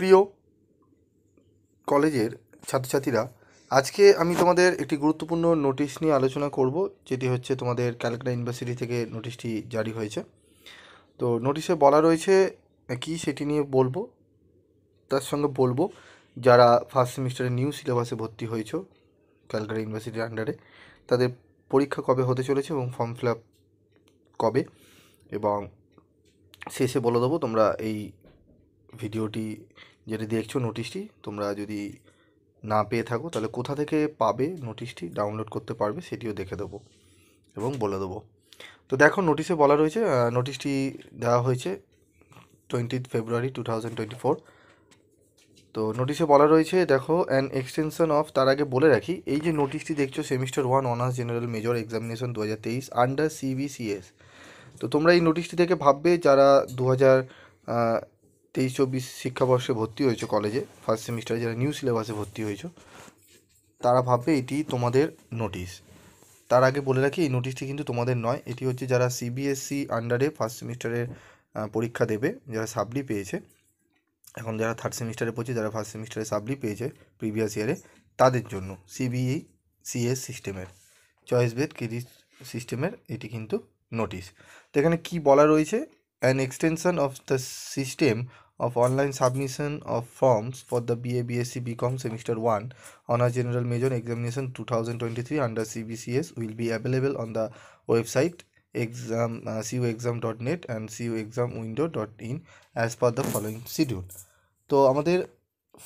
প্রিয় কলেজের ছাত্রছাত্রীরা আজকে আমি তোমাদের একটি গুরুত্বপূর্ণ নোটিশ নিয়ে আলোচনা করব যেটি হচ্ছে তোমাদের ক্যালকাটা ইউনিভার্সিটি থেকে নোটিশটি জারি হয়েছে তো নোটিশে বলা রয়েছে কি সেটি নিয়ে বলবো তার সঙ্গে বলবো যারা ফার্স্ট সেমিস্টারে নিউ সিলেবাসে ভর্তি হয়েছ ক্যালকাটা ইউনিভার্সিটির আন্ডারে তাদের পরীক্ষা কবে হতে চলেছে এবং ফর্ম ফিল আপ কবে এবং শেষে বলে দেবো তোমরা এই ভিডিওটি যেটা দেখছো নোটিশটি তোমরা যদি না পেয়ে থাকো তাহলে কোথা থেকে পাবে নোটিশটি ডাউনলোড করতে পারবে সেটিও দেখে দেবো এবং বলে দেবো তো দেখো নোটিশে বলা রয়েছে নোটিশটি দেওয়া হয়েছে twenty February two twenty four তো নোটিশে বলা রয়েছে দেখো অ্যান এক্সটেনশন অফ তার আগে বলে রাখি এই যে নোটিশটি দেখছো semester one honours general major examination দু হাজার তেইশ আন্ডার সিবিসিএস তো তোমরা এই নোটিশটি থেকে ভাববে যারা দু হাজার তেইশ চব্বিশ শিক্ষাবর্ষে ভর্তি হয়েছে কলেজে ফার্স্ট সেমিস্টারে যারা নিউ সিলেবাসে ভর্তি হয়েছে তারা ভাববে এটি তোমাদের নোটিশ তার আগে বলে রাখি এই নোটিশটি কিন্তু তোমাদের নয় এটি হচ্ছে যারা সিবিএসসি আন্ডারে ফার্স্ট সেমিস্টারের পরীক্ষা দেবে যারা সাবলি পেয়েছে এখন যারা থার্ড সেমিস্টারে পড়ছে যারা ফার্স্ট সেমিস্টারে সাবলি পেয়েছে প্রিভিয়াস ইয়ারে তাদের জন্য সিবিএ সিএস সিস্টেমের চয়েস বেদ কেডি সিস্টেমের এটি কিন্তু নোটিশ তো এখানে কী বলা রয়েছে an extension of the system of online submission of forms for the BA BSc BCom semester 1 on a general major examination 2023 under CBCS will be available on the website exam uh, cuexam.net and cuexamwindow.in as per the following schedule তো আমাদের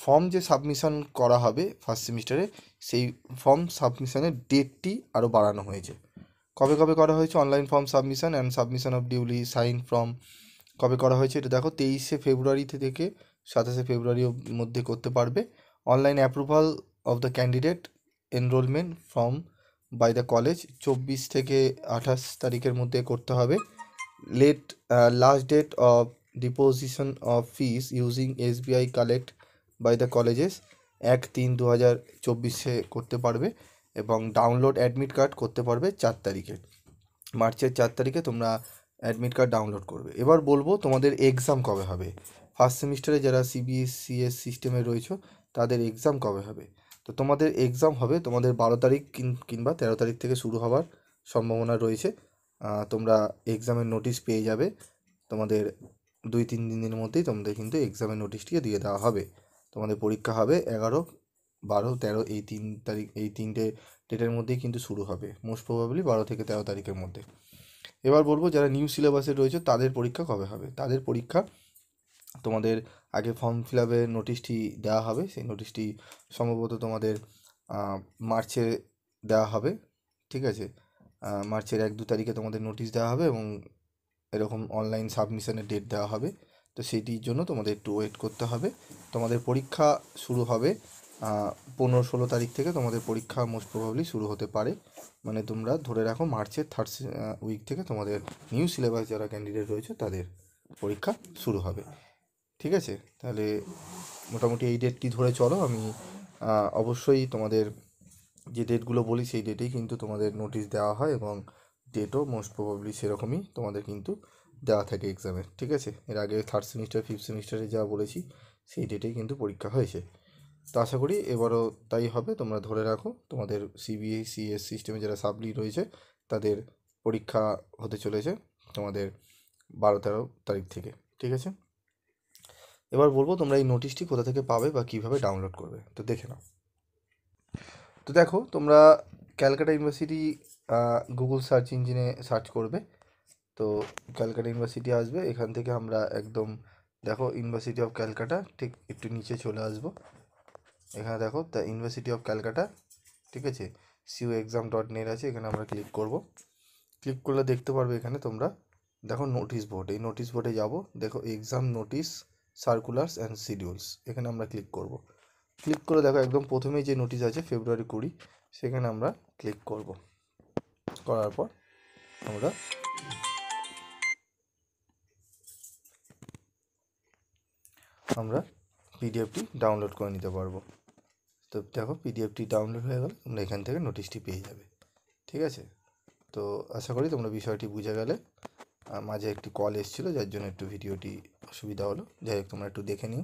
form যে submission করা হবে first সেমিস্টারে সেই form সাবমিশনের ডেটটি আরও বাড়ানো হয়েছে কবে কবে করা হয়েছে online form submission and submission of duly sign form কবে করা হয়েছে এটা দেখো তেইশে ফেব্রুয়ারি থেকে সাতাশে ফেব্রুয়ারি মধ্যে করতে পারবে online approval of the candidate enrolment form by the college চব্বিশ থেকে আঠাশ তারিখের মধ্যে করতে হবে late last date of deposition of fees using S SBI collect by the colleges এক তিন দু হাজার চব্বিশে করতে পারবে এবং ডাউনলোড অ্যাডমিট কার্ড করতে পারবে চার তারিখে মার্চের চার তারিখে তোমরা অ্যাডমিট কার্ড ডাউনলোড করবে এবার বলবো তোমাদের এক্সাম কবে হবে ফার্স্ট সেমিস্টারে যারা সিবিএসসিএস সিস্টেমে রয়েছে তাদের এক্সাম কবে হবে তো তোমাদের এক্সাম হবে তোমাদের বারো তারিখ কিংবা তেরো তারিখ থেকে শুরু হওয়ার সম্ভাবনা রয়েছে তোমরা এক্সামের নোটিশ পেয়ে যাবে তোমাদের দুই তিন দিনের মধ্যেই তোমাদের কিন্তু এক্সামের নোটিশটিকে দিয়ে দেওয়া হবে তোমাদের পরীক্ষা হবে এগারো বারো তেরো এই তিন তারিখ এই তিনটে ডেটের মধ্যেই কিন্তু শুরু হবে মোস্ট প্রবাবলি বারো থেকে তেরো তারিখের মধ্যে এবার বলবো যারা নিউ সিলেবাসে রয়েছে তাদের পরীক্ষা কবে হবে তাদের পরীক্ষা তোমাদের আগে ফর্ম ফিল আপের নোটিশটি দেওয়া হবে সেই নোটিশটি সম্ভবত তোমাদের মার্চে দেওয়া হবে ঠিক আছে মার্চের এক দু তারিখে তোমাদের নোটিশ দেওয়া হবে এবং এরকম অনলাইন সাবমিশনের ডেট দেওয়া হবে তো সেটির জন্য তোমাদের একটু ওয়েট করতে হবে তোমাদের পরীক্ষা শুরু হবে পনেরো ষোলো তারিখ থেকে তোমাদের পরীক্ষা মোস্ট প্রভাবলি শুরু হতে পারে মানে তোমরা ধরে রাখো মার্চের থার্ড উইক থেকে তোমাদের নিউ সিলেবাস যারা ক্যান্ডিডেট রয়েছে তাদের পরীক্ষা শুরু হবে ঠিক আছে তাহলে মোটামুটি এই ডেটটি ধরে চলো আমি অবশ্যই তোমাদের যে ডেটগুলো বলি সেই ডেটেই কিন্তু তোমাদের নোটিশ দেওয়া হয় এবং ডেটও মোস্ট প্রভাবলি সেরকমই তোমাদের কিন্তু দেওয়া থাকে এক্সামের ঠিক আছে এর আগে থার্ড সেমিস্টার ফিফথ সেমিস্টারে যা বলেছি সেই ডেটেই কিন্তু পরীক্ষা হয়েছে তো আশা করি এবারও তাই হবে তোমরা ধরে রাখো তোমাদের সিবিএ এস সিস্টেমে যারা সাবলি রয়েছে তাদের পরীক্ষা হতে চলেছে তোমাদের বারো তেরো তারিখ থেকে ঠিক আছে এবার বলবো তোমরা এই নোটিশটি কোথা থেকে পাবে বা কিভাবে ডাউনলোড করবে তো দেখে নাও তো দেখো তোমরা ক্যালকাটা ইউনিভার্সিটি গুগল সার্চ ইঞ্জিনে সার্চ করবে তো ক্যালকাটা ইউনিভার্সিটি আসবে এখান থেকে আমরা একদম দেখো ইউনিভার্সিটি অফ ক্যালকাটা ঠিক একটু নিচে চলে আসবো এখানে দেখো দ্য ইউনিভার্সিটি অফ ক্যালকাটা ঠিক আছে সিউ এক্সাম ডট নেট আছে এখানে আমরা ক্লিক করব ক্লিক করলে দেখতে পারবে এখানে তোমরা দেখো নোটিশ বোর্ড এই নোটিশ বোর্ডে যাব দেখো exam notice circulars and schedules এখানে আমরা ক্লিক করব ক্লিক করে দেখো একদম প্রথমেই যে নোটিশ আছে ফেব্রুয়ারি কুড়ি সেখানে আমরা ক্লিক করব করার পর আমরা আমরা পিডিএফটি ডাউনলোড করে নিতে পারবো তো দেখো পিডিএফটি ডাউনলোড হয়ে গেলে তোমরা এখান থেকে নোটিশটি পেয়ে যাবে ঠিক আছে তো আশা করি তোমরা বিষয়টি বুঝে গেলে মাঝে একটি কল এসেছিলো যার জন্য একটু ভিডিওটি অসুবিধা হলো যাই হোক তোমরা একটু দেখে নিও